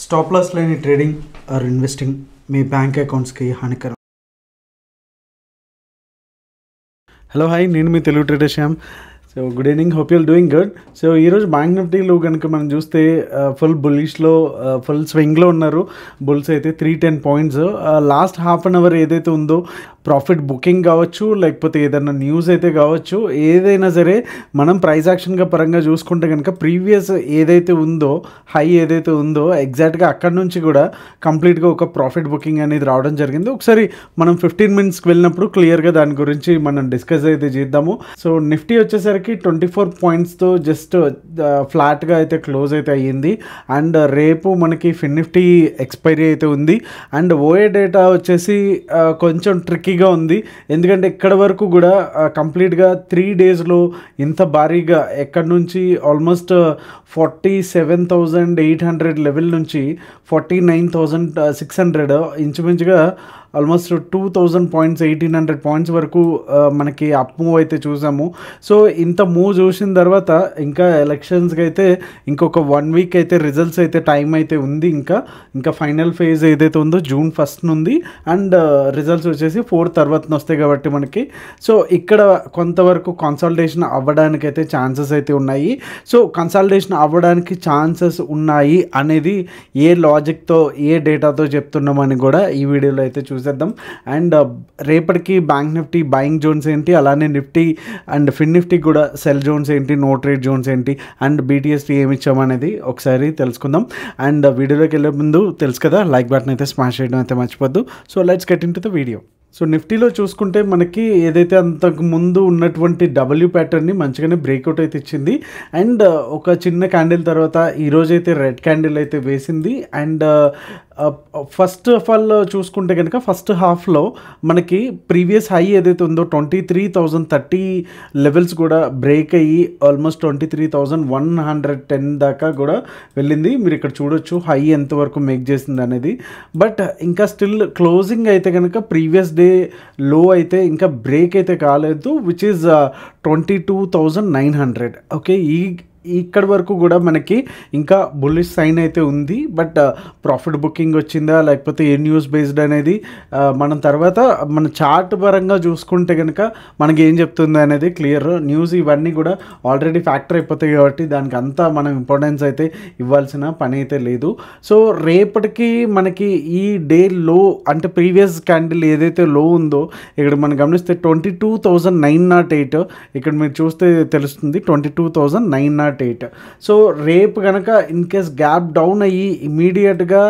stop loss లేని trading or investing మీ bank అకౌంట్స్కి హానికరం హలో హాయ్ నేను మీ Telugu trader Shyam so good evening hope you'll doing good so ఈరోజు బ్యాంక్ నిఫ్టీలు కనుక మనం చూస్తే ఫుల్ బులిష్లో ఫుల్ స్వింగ్లో ఉన్నారు బుల్స్ అయితే three ten points last half an hour ఏదైతే ఉందో ప్రాఫిట్ బుకింగ్ కావచ్చు లేకపోతే ఏదైనా న్యూస్ అయితే కావచ్చు ఏదైనా సరే మనం ప్రైజ్ యాక్షన్గా పరంగా చూసుకుంటే కనుక ప్రీవియస్ ఏదైతే ఉందో హై ఏదైతే ఉందో ఎగ్జాక్ట్గా అక్కడ నుంచి కూడా కంప్లీట్గా ఒక ప్రాఫిట్ బుకింగ్ అనేది రావడం జరిగింది ఒకసారి మనం ఫిఫ్టీన్ మినిట్స్కి వెళ్ళినప్పుడు క్లియర్గా దాని గురించి మనం డిస్కస్ అయితే చేద్దాము సో నిఫ్టీ వచ్చేసరికి ఇప్పటికీ ట్వంటీ ఫోర్ పాయింట్స్తో జస్ట్ ఫ్లాట్గా అయితే క్లోజ్ అయితే అయ్యింది అండ్ రేపు మనకి ఫిన్ నిఫ్టీ ఎక్స్పైరీ అయితే ఉంది అండ్ ఓఏ డేటా వచ్చేసి కొంచెం ట్రిక్కీగా ఉంది ఎందుకంటే ఇక్కడ వరకు కూడా కంప్లీట్గా త్రీ డేస్లో ఇంత భారీగా ఎక్కడి నుంచి almost forty seven thousand eight hundred level నుంచి forty nine thousand six hundred ఇంచుమించుగా almost two thousand points eighteen hundred points వరకు మనకి అప్ మూవ్ అయితే చూసాము సో ఇంత మూవ్ చూసిన తర్వాత ఇంకా ఎలక్షన్స్కి అయితే ఇంకొక వన్ వీక్ అయితే రిజల్ట్స్ అయితే టైం అయితే ఉంది ఇంకా ఇంకా ఫైనల్ ఫేజ్ ఏదైతే ఉందో జూన్ ఫస్ట్ నుండి అండ్ రిజల్ట్స్ వచ్చేసి ఫోర్ తర్వాతన వస్తాయి కాబట్టి మనకి సో ఇక్కడ కొంతవరకు కన్సల్టేషన్ అవ్వడానికి అయితే ఛాన్సెస్ అయితే ఉన్నాయి సో కన్సల్టేషన్ అవ్వడానికి ఛాన్సెస్ ఉన్నాయి అనేది ఏ లాజిక్తో ఏ డేటాతో చెప్తున్నామని కూడా ఈ వీడియోలో అయితే చూసి చూసేద్దాం అండ్ uh, రేపటికి బ్యాంక్ నిఫ్టీ బయింగ్ జోన్స్ ఏంటి అలానే నిఫ్టీ అండ్ ఫిన్ నిఫ్టీ కూడా సెల్ జోన్స్ ఏంటి నో ట్రేడ్ జోన్స్ ఏంటి అండ్ బీటీఎస్టీ ఏమి ఇచ్చామనేది ఒకసారి తెలుసుకుందాం అండ్ uh, వీడియోలోకి వెళ్ళే ముందు తెలుసు కదా లైక్ బటన్ అయితే స్మాష్ చేయడం అయితే మర్చిపోద్దు so let's get into the video so నిఫ్టీలో చూసుకుంటే మనకి ఏదైతే అంతకు ముందు ఉన్నటువంటి డబ్ల్యూ ప్యాటర్న్ని మంచిగానే బ్రేక్అవుట్ అయితే ఇచ్చింది అండ్ uh, ఒక చిన్న క్యాండిల్ తర్వాత ఈరోజైతే రెడ్ క్యాండిల్ అయితే వేసింది అండ్ ఫస్ట్ ఆఫ్ ఆల్ చూసుకుంటే కనుక ఫస్ట్ హాఫ్లో మనకి ప్రీవియస్ హై ఏదైతే ఉందో twenty three thousand thirty levels కూడా బ్రేక్ అయ్యి almost twenty three thousand one hundred ten దాకా కూడా వెళ్ళింది మీరు ఇక్కడ చూడొచ్చు హై ఎంతవరకు మేక్ చేసింది అనేది బట్ ఇంకా స్టిల్ క్లోజింగ్ అయితే కనుక ప్రీవియస్ డే లో అయితే ఇంకా బ్రేక్ అయితే కాలేదు which is twenty two thousand nine hundred okay ఈ ఇక్కడ వరకు కూడా మనకి ఇంకా బుల్లిష్ సైన్ అయితే ఉంది బట్ ప్రాఫిట్ బుకింగ్ వచ్చిందా లేకపోతే ఏ న్యూస్ బేస్డ్ అనేది uh, మనం తర్వాత మన చార్ట్ పరంగా చూసుకుంటే కనుక మనకి ఏం చెప్తుంది అనేది క్లియర్ న్యూస్ ఇవన్నీ కూడా ఆల్రెడీ ఫ్యాక్టర్ అయిపోతాయి కాబట్టి దానికి అంతా మనం ఇంపార్టెన్స్ అయితే ఇవ్వాల్సిన పని అయితే లేదు సో రేపటికి మనకి ఈ డే లో అంటే ప్రీవియస్ క్యాండిల్ ఏదైతే లో ఉందో ఇక్కడ మనం గమనిస్తే twenty two thousand nine not eight ఇక్కడ మీరు చూస్తే తెలుస్తుంది twenty two thousand nine not not eight so రేపు కనుక ఇన్ కేస్ గ్యాప్ డౌన్ అయ్యి ఇమీడియట్గా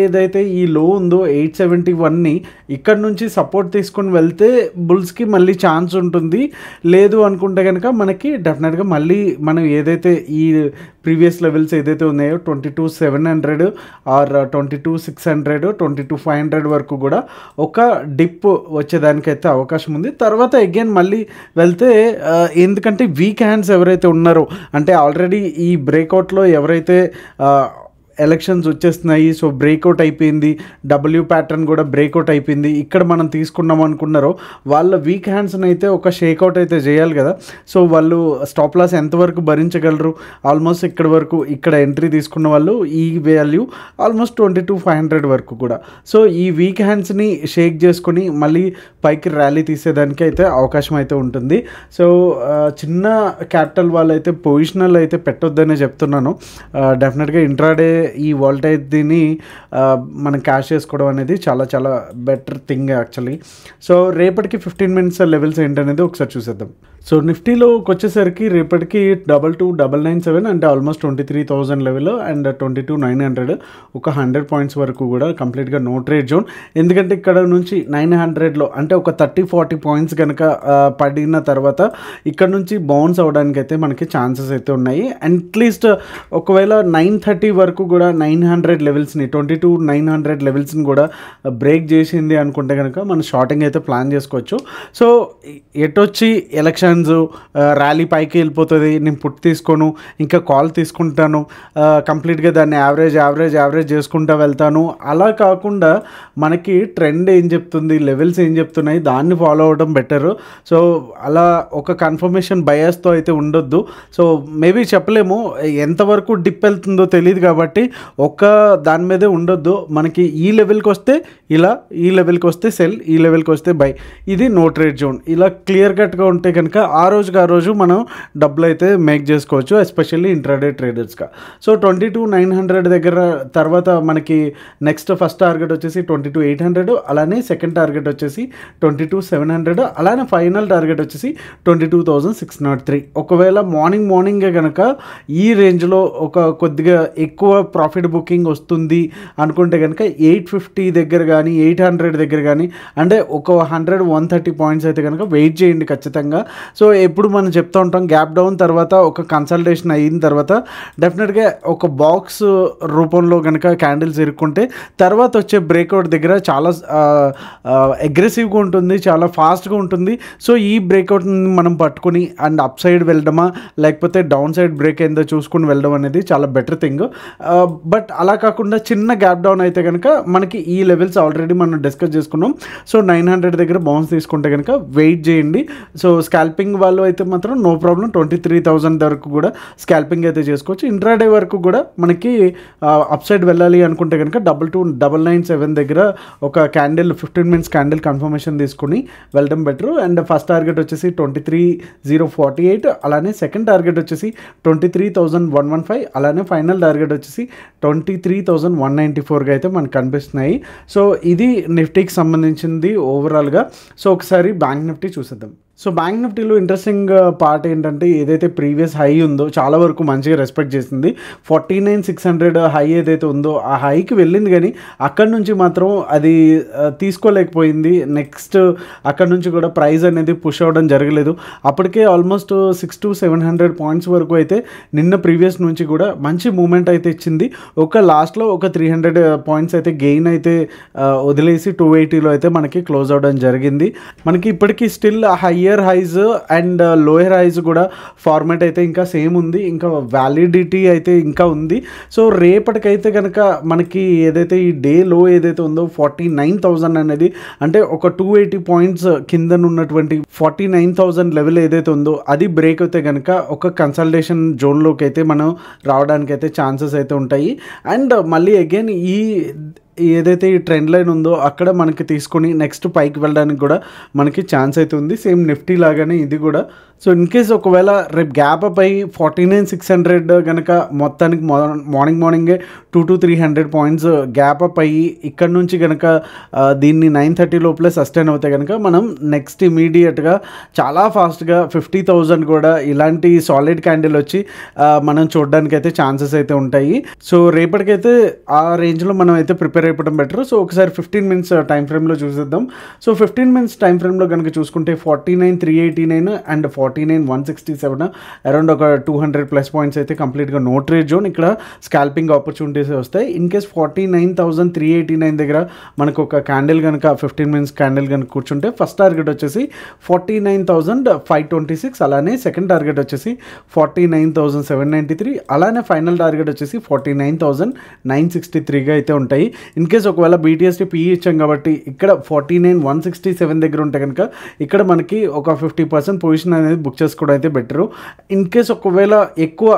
ఏదైతే ఈ లో ఉందో ఎయిట్ సెవెంటీ వన్ని ఇక్కడ నుంచి సపోర్ట్ తీసుకొని వెళ్తే బుల్స్కి మళ్ళీ ఛాన్స్ ఉంటుంది లేదు అనుకుంటే కనుక మనకి డెఫినెట్గా మళ్ళీ మనం ఏదైతే ఈ ప్రీవియస్ లెవెల్స్ ఏదైతే ఉన్నాయో twenty two seven hundred or twenty two six hundred twenty two five hundred వరకు కూడా ఒక డిప్ వచ్చేదానికైతే అవకాశం ఉంది తర్వాత అగైన్ మళ్ళీ వెళ్తే uh, ఎందుకంటే వీక్ హ్యాండ్స్ ఎవరైతే ఉన్నారో అంటే ఆల్రెడీ ఈ బ్రేక్అవుట్లో ఎవరైతే ఎలక్షన్స్ వచ్చేస్తున్నాయి సో బ్రేక్అవుట్ అయిపోయింది డబ్ల్యూ ప్యాటర్న్ కూడా బ్రేక్అవుట్ అయిపోయింది ఇక్కడ మనం తీసుకున్నాం అనుకున్నారో వాళ్ళ వీక్ హ్యాండ్స్ని అయితే ఒక షేక్అవుట్ అయితే చేయాలి కదా సో వాళ్ళు స్టాప్ లాస్ ఎంతవరకు భరించగలరు ఆల్మోస్ట్ ఇక్కడ వరకు ఇక్కడ ఎంట్రీ తీసుకున్న వాళ్ళు ఈ value almost twenty two five hundred వరకు కూడా సో ఈ వీక్ హ్యాండ్స్ని షేక్ చేసుకొని మళ్ళీ పైకి ర్యాలీ తీసేదానికి అయితే అవకాశం అయితే ఉంటుంది సో చిన్న క్యాపిటల్ వాళ్ళైతే పొజిషనల్ అయితే పెట్టొద్దనే చెప్తున్నాను డెఫినెట్గా ఇంట్రాడే ఈ దీని మనం క్యాష్ చేసుకోవడం అనేది చాలా చాలా బెటర్ థింగ్ యాక్చువల్లీ సో రేపటికి ఫిఫ్టీన్ మినిట్స్ లెవెల్స్ ఏంటనేది ఒకసారి చూసేద్దాం సో నిఫ్టీలోకి వచ్చేసరికి రేపటికి double two double nine seven అంటే almost twenty three thousand level and twenty two nine hundred ఒక హండ్రెడ్ పాయింట్స్ వరకు కూడా కంప్లీట్గా నో ట్రేడ్ జోన్ ఎందుకంటే ఇక్కడ నుంచి నైన్ హండ్రెడ్లో అంటే ఒక థర్టీ ఫార్టీ పాయింట్స్ కనుక పడిన తర్వాత ఇక్కడ నుంచి బౌన్స్ అవ్వడానికి అయితే మనకి ఛాన్సెస్ అయితే ఉన్నాయి అట్లీస్ట్ ఒకవేళ నైన్ థర్టీ వరకు కూడా నైన్ హండ్రెడ్ లెవెల్స్ని ట్వంటీ టూ నైన్ హండ్రెడ్ లెవెల్స్ని కూడా బ్రేక్ uh, చేసింది అనుకుంటే కనుక మనం షార్టింగ్ అయితే ప్లాన్ చేసుకోవచ్చు సో ఎటొచ్చి ఎలక్షన్స్ ర్యాలీ uh, పైకి వెళ్ళిపోతుంది నేను పుట్టి తీసుకోను ఇంకా కాల్ తీసుకుంటాను కంప్లీట్గా uh, దాన్ని యావరేజ్ యావరేజ్ యావరేజ్ చేసుకుంటూ వెళ్తాను అలా కాకుండా మనకి ట్రెండ్ ఏం చెప్తుంది లెవెల్స్ ఏం చెప్తున్నాయి దాన్ని ఫాలో అవడం బెటర్ సో అలా ఒక కన్ఫర్మేషన్ బయాస్తో అయితే ఉండొద్దు సో మేబీ చెప్పలేము ఎంతవరకు డిప్ వెళ్తుందో తెలియదు కాబట్టి ఒక్క దాని మీదే ఉండొద్దు మనకి ఈ లెవెల్కి వస్తే ఇలా ఈ లెవెల్కి వస్తే సెల్ ఈ లెవెల్కి వస్తే బై ఇది నో ట్రేడ్ జోన్ ఇలా క్లియర్ కట్గా ఉంటే కనుక ఆ రోజుకి ఆ రోజు మనం డబ్బులు అయితే మేక్ చేసుకోవచ్చు ఎస్పెషల్లీ ఇంట్రాడే ట్రేడర్స్గా so twenty two nine hundred దగ్గర తర్వాత మనకి నెక్స్ట్ ఫస్ట్ టార్గెట్ వచ్చేసి ట్వంటీ టూ ఎయిట్ హండ్రెడ్ అలానే సెకండ్ టార్గెట్ వచ్చేసి ట్వంటీ టూ సెవెన్ హండ్రెడ్ అలానే ఫైనల్ టార్గెట్ వచ్చేసి twenty two thousand six not three ఒకవేళ మార్నింగ్ మార్నింగే కనుక ఈ రేంజ్లో ఒక కొద్దిగా ఎక్కువ ప్రాఫిట్ బుకింగ్ వస్తుంది అనుకుంటే కనుక ఎయిట్ ఫిఫ్టీ దగ్గరగా కానీ ఎయిట్ హండ్రెడ్ దగ్గర కానీ అంటే ఒక హండ్రెడ్ వన్ థర్టీ పాయింట్స్ అయితే కనుక వెయిట్ చేయండి ఖచ్చితంగా సో ఎప్పుడు మనం చెప్తూ ఉంటాం గ్యాప్ డౌన్ తర్వాత ఒక కన్సల్టేషన్ అయిన తర్వాత డెఫినెట్గా ఒక బాక్స్ రూపంలో కనుక క్యాండిల్స్ ఇరుక్కుంటే తర్వాత వచ్చే బ్రేక్అవుట్ దగ్గర చాలా అగ్రెసివ్గా ఉంటుంది చాలా ఫాస్ట్గా ఉంటుంది సో ఈ బ్రేక్అవుట్ని మనం పట్టుకుని అండ్ అప్ సైడ్ వెళ్ళడమా లేకపోతే డౌన్ సైడ్ బ్రేక్ అయిందో చూసుకుని వెళ్ళడం అనేది చాలా బెటర్ థింగ్ బట్ అలా కాకుండా చిన్న గ్యాప్ డౌన్ అయితే కనుక మనకి ఈ లెవెల్స్ ఆల్రెడీ మనం డిస్కస్ చేసుకున్నాం సో నైన్ హండ్రెడ్ దగ్గర బౌన్స్ తీసుకుంటే కనుక వెయిట్ చేయండి సో స్కాల్పింగ్ వాళ్ళు అయితే మాత్రం no problem twenty three thousand వరకు కూడా స్కాల్పింగ్ అయితే చేసుకోవచ్చు ఇంట్రాడే వరకు కూడా మనకి అప్ సైడ్ వెళ్ళాలి అనుకుంటే కనుక double two double nine seven దగ్గర ఒక candle fifteen minutes candle confirmation తీసుకుని వెళ్ళడం బెటర్ అండ్ ఫస్ట్ టార్గెట్ వచ్చేసి twenty three zero forty eight అలానే సెకండ్ టార్గెట్ వచ్చేసి twenty three thousand one one five అలానే ఫైనల్ టార్గెట్ వచ్చేసి twenty three thousand one ninety ఫోర్గా అయితే మనకు కనిపిస్తున్నాయి సో ఇది నిఫ్టీకి సంబంధించింది ఓవరాల్గా సో ఒకసారి బ్యాంక్ నిఫ్టీ చూసేద్దాం సో బ్యాంక్ నిఫ్టీలో ఇంట్రెస్టింగ్ పార్ట్ uh, ఏంటంటే ఏదైతే ప్రీవియస్ హై ఉందో చాలా వరకు మంచిగా రెస్పెక్ట్ చేసింది forty nine six hundred high ఏదైతే ఉందో ఆ హైకి వెళ్ళింది కానీ అక్కడి నుంచి మాత్రం అది uh, తీసుకోలేకపోయింది నెక్స్ట్ uh, అక్కడి నుంచి కూడా ప్రైస్ అనేది పుష్ అవ్వడం జరగలేదు అప్పటికే almost six to seven hundred points వరకు అయితే నిన్న ప్రీవియస్ నుంచి కూడా మంచి మూమెంట్ అయితే ఇచ్చింది ఒక లాస్ట్లో ఒక త్రీ హండ్రెడ్ పాయింట్స్ అయితే గెయిన్ అయితే వదిలేసి టూ ఎయిటీలో అయితే మనకి క్లోజ్ అవ్వడం జరిగింది మనకి ఇప్పటికీ still high higher highs and lower highs కూడా ఫార్మాట్ అయితే ఇంకా సేమ్ ఉంది ఇంకా వ్యాలిడిటీ అయితే ఇంకా ఉంది సో రేపటికైతే కనుక మనకి ఏదైతే ఈ డే లో ఏదైతే ఉందో ఫార్టీ నైన్ థౌజండ్ అనేది అంటే ఒక టూ ఎయిటీ పాయింట్స్ ఉన్నటువంటి ఫార్టీ నైన్ థౌజండ్ లెవెల్ ఏదైతే ఉందో అది బ్రేక్ అయితే కనుక ఒక కన్సల్టేషన్ జోన్లోకి అయితే మనం రావడానికి అయితే ఛాన్సెస్ అయితే ఉంటాయి అండ్ మళ్ళీ అగైన్ ఈ ఏదైతే ఈ ట్రెండ్ లైన్ ఉందో అక్కడ మనకి తీసుకొని నెక్స్ట్ పైకి వెళ్ళడానికి కూడా మనకి ఛాన్స్ అయితే ఉంది సేమ్ నిఫ్టీ లాగానే ఇది కూడా సో ఇన్ కేస్ ఒకవేళ రేపు గ్యాప్ అప్ అయ్యి ఫార్టీ నైన్ సిక్స్ హండ్రెడ్ కనుక మొత్తానికి మార్నింగ్ మార్నింగే two to three hundred points gap up అయ్యి ఇక్కడ నుంచి కనుక దీన్ని నైన్ థర్టీ లోపలే సస్టైన్ అవుతాయి కనుక మనం నెక్స్ట్ ఇమీడియట్గా చాలా ఫాస్ట్గా ఫిఫ్టీ థౌజండ్ కూడా ఇలాంటి సాలిడ్ క్యాండిల్ వచ్చి మనం చూడడానికి అయితే ఛాన్సెస్ అయితే ఉంటాయి సో రేపటికైతే ఆ రేంజ్లో మనం అయితే ప్రిపేర్ అయిపోవడం బెటర్ సో ఒకసారి ఫిఫ్టీన్ మినిట్స్ టైం ఫ్రేమ్లో చూసేద్దాం సో ఫిఫ్టీన్ మినిట్స్ టైం ఫ్రేమ్లో కనుక చూసుకుంటే forty nine three eighty nine and for forty nine one sixty seven around ఒక టూ హండ్రెడ్ ప్లస్ పాయింట్స్ అయితే కంప్లీట్గా నో ట్రేడ్ జోన్ ఇక్కడ స్కాల్పింగ్ ఆపర్చునిటీస్ వస్తాయి in case forty nine thousand three eighty nine దగ్గర మనకు ఒక క్యాండిల్ కనుక fifteen minutes candle కనుక కూర్చుంటే ఫస్ట్ టార్గెట్ వచ్చేసి forty nine thousand five twenty six అలానే సెకండ్ టార్గెట్ వచ్చేసి forty nine thousand seven ninety three అలానే ఫైనల్ టార్గెట్ వచ్చేసి forty nine thousand nine sixty త్రీగా అయితే ఉంటాయి ఇన్ కేస్ ఒకవేళ బీటీఎస్టీ పీఈ ఇచ్చాం కాబట్టి ఇక్కడ forty nine one sixty seven దగ్గర ఉంటే కనుక ఇక్కడ మనకి ఒక ఫిఫ్టీ పర్సెంట్ పొజిషన్ అనేది అనేది బుక్ చేసుకోవడం అయితే బెటరు ఇన్ కేస్ ఒకవేళ ఎక్కువ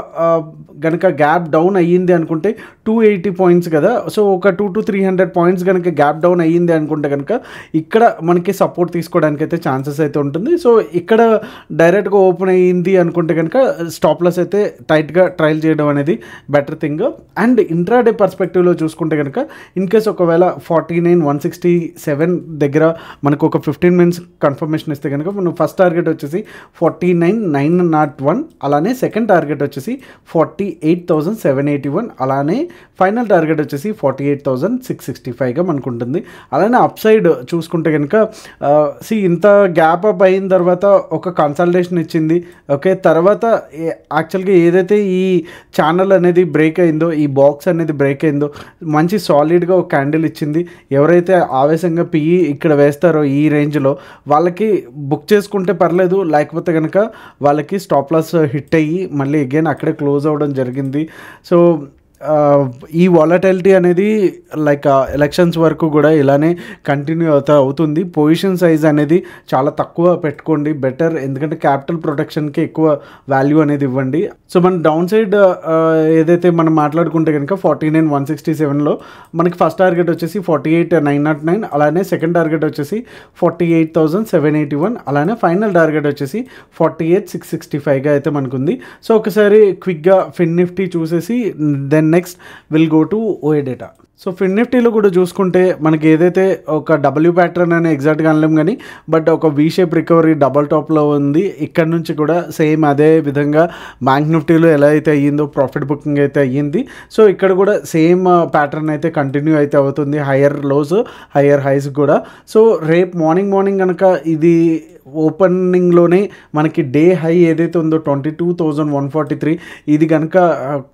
గనక గ్యాప్ డౌన్ అయ్యింది అనుకుంటే టూ ఎయిటీ పాయింట్స్ కదా సో ఒక two to three hundred points కనుక గ్యాప్ డౌన్ అయ్యింది అనుకుంటే కనుక ఇక్కడ మనకి సపోర్ట్ తీసుకోవడానికి అయితే ఛాన్సెస్ అయితే ఉంటుంది సో ఇక్కడ డైరెక్ట్గా ఓపెన్ అయ్యింది అనుకుంటే కనుక స్టాప్లెస్ అయితే టైట్గా ట్రయల్ చేయడం అనేది బెటర్ థింగ్ అండ్ ఇంట్రాడే పర్స్పెక్టివ్లో చూసుకుంటే కనుక ఇన్ కేస్ ఒకవేళ forty nine one sixty seven దగ్గర మనకు ఒక ఫిఫ్టీన్ మినిట్స్ కన్ఫర్మేషన్ ఇస్తే కనుక మనం ఫస్ట్ టార్గెట్ వచ్చేసి forty forty nine nine nought one అలానే సెకండ్ టార్గెట్ వచ్చేసి forty eight thousand seven eighty one అలానే ఫైనల్ టార్గెట్ వచ్చేసి forty eight thousand six sixty ఫైవ్గా మనకు ఉంటుంది అలానే అప్ సైడ్ చూసుకుంటే కనుక సి ఇంత గ్యాప్ అప్ అయిన తర్వాత ఒక కన్సల్టేషన్ ఇచ్చింది ఓకే తర్వాత యాక్చువల్గా ఏదైతే ఈ ఛానల్ అనేది బ్రేక్ అయిందో ఈ బాక్స్ అనేది బ్రేక్ అయిందో మంచి సాలిడ్గా ఒక క్యాండిల్ ఇచ్చింది ఎవరైతే ఆవేశంగా పిఈ e ఇక్కడ వేస్తారో ఈ రేంజ్లో వాళ్ళకి బుక్ చేసుకుంటే పర్లేదు లేకపోతే కనుక వాళ్ళకి స్టాప్ లాస్ హిట్ అయ్యి మళ్ళీ అగైన్ అక్కడే క్లోజ్ అవ్వడం జరిగింది సో ఈ వాలటాలిటీ అనేది లైక్ ఎలక్షన్స్ వరకు కూడా ఇలానే కంటిన్యూ అవుతా అవుతుంది పొజిషన్ సైజ్ అనేది చాలా తక్కువ పెట్టుకోండి బెటర్ ఎందుకంటే క్యాపిటల్ ప్రొటెక్షన్కి ఎక్కువ వాల్యూ అనేది ఇవ్వండి సో మన డౌన్ సైడ్ ఏదైతే మనం మాట్లాడుకుంటే కనుక ఫార్టీ నైన్ వన్ సిక్స్టీ సెవెన్లో మనకి ఫస్ట్ టార్గెట్ వచ్చేసి forty eight nine nought nine అలానే సెకండ్ టార్గెట్ వచ్చేసి forty eight thousand seven eighty one అలానే ఫైనల్ టార్గెట్ వచ్చేసి ఫార్టీ ఎయిట్ సిక్స్ సిక్స్టీ ఫైవ్గా అయితే మనకుంది సో ఒకసారి క్విక్గా ఫిన్ నిఫ్టీ చూసేసి then next will go to OI data so ఫిన్ నిఫ్టీలో కూడా చూసుకుంటే మనకి ఏదైతే ఒక డబ్ల్యూ ప్యాటర్న్ అని ఎగ్జాక్ట్గా అనలేం కానీ బట్ ఒక వీ షేప్ రికవరీ డబల్ టాప్లో ఉంది ఇక్కడ నుంచి కూడా సేమ్ అదే విధంగా బ్యాంక్ నిఫ్టీలో ఎలా అయితే అయ్యిందో ప్రాఫిట్ బుకింగ్ అయితే అయ్యింది సో ఇక్కడ కూడా సేమ్ ప్యాటర్న్ అయితే కంటిన్యూ అయితే అవుతుంది హయ్యర్ లోస్ హయ్యర్ హైస్ కూడా సో రేపు మార్నింగ్ మార్నింగ్ కనుక ఇది ఓపెనింగ్లోనే మనకి డే హై ఏదైతే ఉందో twenty two thousand one forty three ఇది కనుక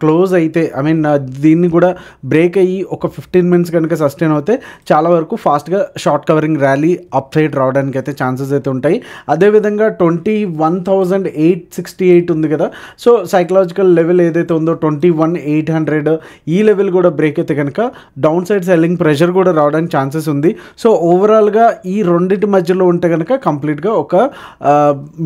క్లోజ్ అయితే ఐ మీన్ దీన్ని కూడా బ్రేక్ అయ్యి ఒక ఫిఫ్టీన్ మినిట్స్ కనుక సస్టైన్ అవుతే చాలా వరకు ఫాస్ట్గా short covering rally upside రావడానికి అయితే ఛాన్సెస్ అయితే ఉంటాయి అదేవిధంగా twenty one thousand eight sixty eight ఉంది కదా సో సైకలాజికల్ లెవెల్ ఏదైతే ఉందో ట్వంటీ వన్ ఎయిట్ హండ్రెడ్ ఈ లెవెల్ కూడా బ్రేక్ అయితే కనుక డౌన్ సైడ్ సెల్లింగ్ ప్రెషర్ కూడా రావడానికి ఛాన్సెస్ ఉంది సో ఓవరాల్గా ఈ రెండింటి మధ్యలో ఉంటే కనుక కంప్లీట్గా ఒక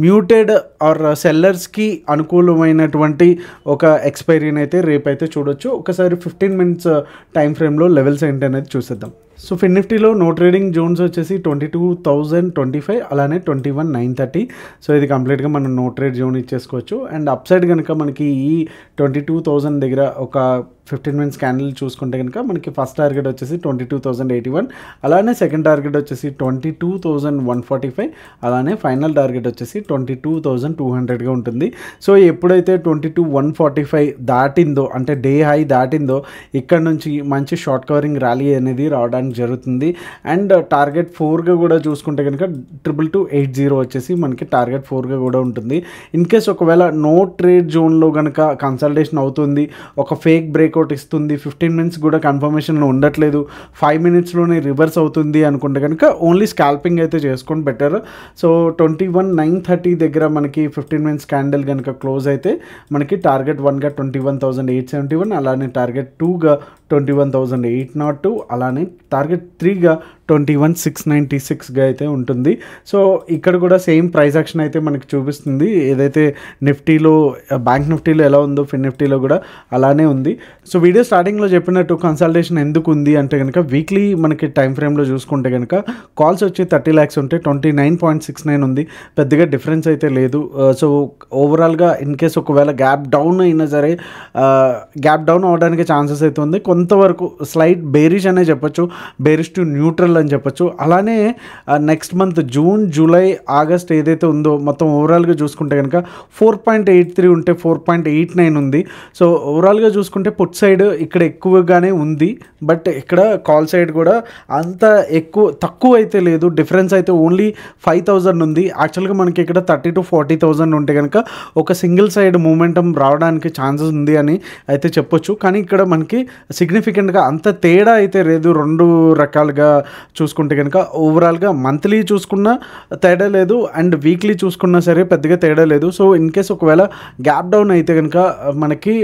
మ్యూటెడ్ ఆర్ సెల్లర్స్కి అనుకూలమైనటువంటి ఒక ఎక్స్పైరీని అయితే రేపు అయితే చూడొచ్చు ఒకసారి ఫిఫ్టీన్ మినిట్స్ టైం ఫ్రేమ్లో లెవెల్స్ ఏంటి అనేది చూసేద్దాం సో ఫిన్ నిఫ్టీలో నో ట్రేడింగ్ జోన్స్ వచ్చేసి twenty two thousand twenty five అలానే twenty one nine thirty so ఇది కంప్లీట్గా మనం నో ట్రేడ్ జోన్ ఇచ్చేసుకోవచ్చు అండ్ అప్ సైడ్ కనుక మనకి ఈ ట్వంటీ టూ థౌజండ్ దగ్గర ఒక ఫిఫ్టీన్ మినిట్స్ క్యాండిల్ చూసుకుంటే కనుక మనకి ఫస్ట్ టార్గెట్ వచ్చేసి twenty two thousand eighty one అలానే సెకండ్ టార్గెట్ వచ్చేసి twenty two thousand one forty five అలానే ఫైనల్ టార్గెట్ వచ్చేసి ట్వంటీ టూ థౌజండ్ టూ హండ్రెడ్గా ఉంటుంది సో ఎప్పుడైతే twenty two one forty five దాటిందో అంటే డే హై దాటిందో ఇక్కడ నుంచి మంచి షార్ట్ కవరింగ్ ర్యాలీ అనేది రావడానికి జరుగుతుంది అండ్ టార్గెట్ ఫోర్గా కూడా చూసుకుంటే కనుక ట్రిపుల్ టూ ఎయిట్ జీరో వచ్చేసి మనకి టార్గెట్ ఫోర్గా కూడా ఉంటుంది ఇన్ కేస్ ఒకవేళ నో ట్రేడ్ జోన్లో కనుక కన్సల్టేషన్ అవుతుంది ఒక ఫేక్ బ్రేక్అవుట్ ఇస్తుంది ఫిఫ్టీన్ మినిట్స్ కూడా కన్ఫర్మేషన్లో ఉండట్లేదు ఫైవ్ మినిట్స్లోనే రివర్స్ అవుతుంది అనుకుంటే కనుక ఓన్లీ స్కాల్పింగ్ అయితే చేసుకొని better so twenty one nine thirty దగ్గర మనకి ఫిఫ్టీన్ మినిట్స్ క్యాండిల్ కనుక క్లోజ్ అయితే మనకి టార్గెట్ వన్గా twenty one thousand eight seventy one అలానే టార్గెట్ టూగా twenty one thousand eight nought two అలానే టార్గెట్ త్రీగా ట్వంటీ వన్ సిక్స్ నైంటీ సిక్స్గా అయితే ఉంటుంది సో ఇక్కడ కూడా సేమ్ ప్రైస్ యాక్షన్ అయితే మనకి చూపిస్తుంది ఏదైతే నిఫ్టీలో బ్యాంక్ నిఫ్టీలో ఎలా ఉందో ఫిన్ నిఫ్టీలో కూడా అలానే ఉంది సో వీడియో స్టార్టింగ్లో చెప్పినట్టు కన్సల్టేషన్ ఎందుకు ఉంది అంటే కనుక వీక్లీ మనకి టైం ఫ్రేమ్లో చూసుకుంటే కనుక కాల్స్ వచ్చి థర్టీ ల్యాక్స్ ఉంటే twenty nine point six nine ఉంది పెద్దగా డిఫరెన్స్ అయితే లేదు సో ఓవరాల్గా ఇన్ కేస్ ఒకవేళ గ్యాప్ డౌన్ అయినా సరే గ్యాప్ డౌన్ అవడానికి ఛాన్సెస్ అయితే ఉంది కొంతవరకు స్లైట్ బేరిష్ అనే చెప్పొచ్చు బేరిష్ టు న్యూట్రల్ అని చెప్పొచ్చు అలానే next month June July August ఏదైతే ఉందో మొత్తం ఓవరాల్గా చూసుకుంటే కనుక ఫోర్ పాయింట్ ఎయిట్ త్రీ ఉంటే ఫోర్ పాయింట్ ఎయిట్ నైన్ ఉంది సో ఓవరాల్గా చూసుకుంటే పుట్ సైడ్ ఇక్కడ ఎక్కువగానే ఉంది బట్ ఇక్కడ కాల్ సైడ్ కూడా అంత ఎక్కువ తక్కువ అయితే లేదు డిఫరెన్స్ అయితే ఓన్లీ ఫైవ్ థౌజండ్ ఉంది యాక్చువల్గా మనకి ఇక్కడ థర్టీ టు ఫార్టీ థౌజండ్ ఉంటే కనుక ఒక సింగిల్ సైడ్ మూమెంటం రావడానికి ఛాన్సెస్ ఉంది అని అయితే చెప్పొచ్చు కానీ ఇక్కడ మనకి సిగ్నిఫికెంట్గా అంత తేడా అయితే లేదు రెండు రకాలుగా చూసుకుంటే కనుక ఓవరాల్గా మంత్లీ చూసుకున్నా తేడా లేదు అండ్ వీక్లీ చూసుకున్నా సరే పెద్దగా తేడా లేదు సో ఇన్ కేస్ ఒకవేళ గ్యాప్ డౌన్ అయితే కనుక మనకి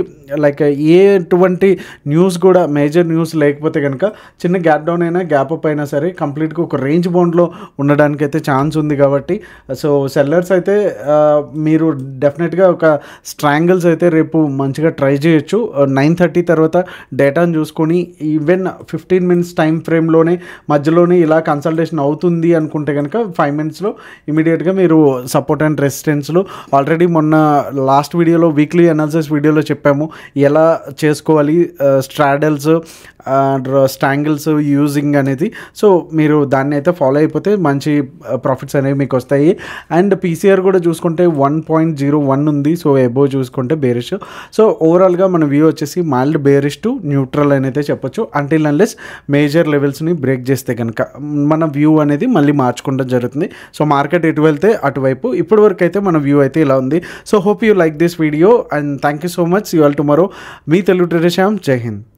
లైక్ ఎటువంటి న్యూస్ కూడా మేజర్ న్యూస్ లేకపోతే కనుక చిన్న గ్యాప్ డౌన్ అయినా గ్యాప్ అప్ అయినా సరే కంప్లీట్గా ఒక రేంజ్ బౌండ్లో ఉండడానికి అయితే ఛాన్స్ ఉంది కాబట్టి సో సెల్లర్స్ అయితే మీరు డెఫినెట్గా ఒక స్ట్రాంగిల్స్ అయితే రేపు మంచిగా ట్రై చేయొచ్చు నైన్ థర్టీ తర్వాత డేటాను చూసుకొని ఈవెన్ ఫిఫ్టీన్ మినిట్స్ టైం ఫ్రేమ్లోనే మధ్య మధ్యలోనే ఇలా కన్సల్టేషన్ అవుతుంది అనుకుంటే కనుక ఫైవ్ మినిట్స్లో ఇమీడియట్గా మీరు సపోర్ట్ అండ్ రెసిస్టెన్స్లో ఆల్రెడీ మొన్న లాస్ట్ వీడియోలో వీక్లీ అనాలిసిస్ వీడియోలో చెప్పాము ఎలా చేసుకోవాలి straddles uh, strangles using uh, అనేది సో మీరు దాన్ని అయితే ఫాలో అయిపోతే మంచి ప్రాఫిట్స్ uh, అనేవి మీకు వస్తాయి అండ్ పీసీఆర్ కూడా చూసుకుంటే వన్ పాయింట్ జీరో వన్ ఉంది సో ఎబో చూసుకుంటే బేరిష్ సో ఓవరాల్గా మన వ్యూ వచ్చేసి మైల్డ్ బేరిష్ టు న్యూట్రల్ అని అయితే చెప్పొచ్చు అంటిల్ అన్లెస్ మేజర్ లెవెల్స్ని బ్రేక్ చేస్తే కనుక మన వ్యూ అనేది మళ్ళీ మార్చుకోవడం జరుగుతుంది సో మార్కెట్ ఎటు వెళ్తే అటువైపు ఇప్పటి వరకు అయితే మన వ్యూ అయితే ఇలా ఉంది so hope you like this video and thank you so much you all tomorrow మీ తెలుగు శ్యామ్ జై హింద్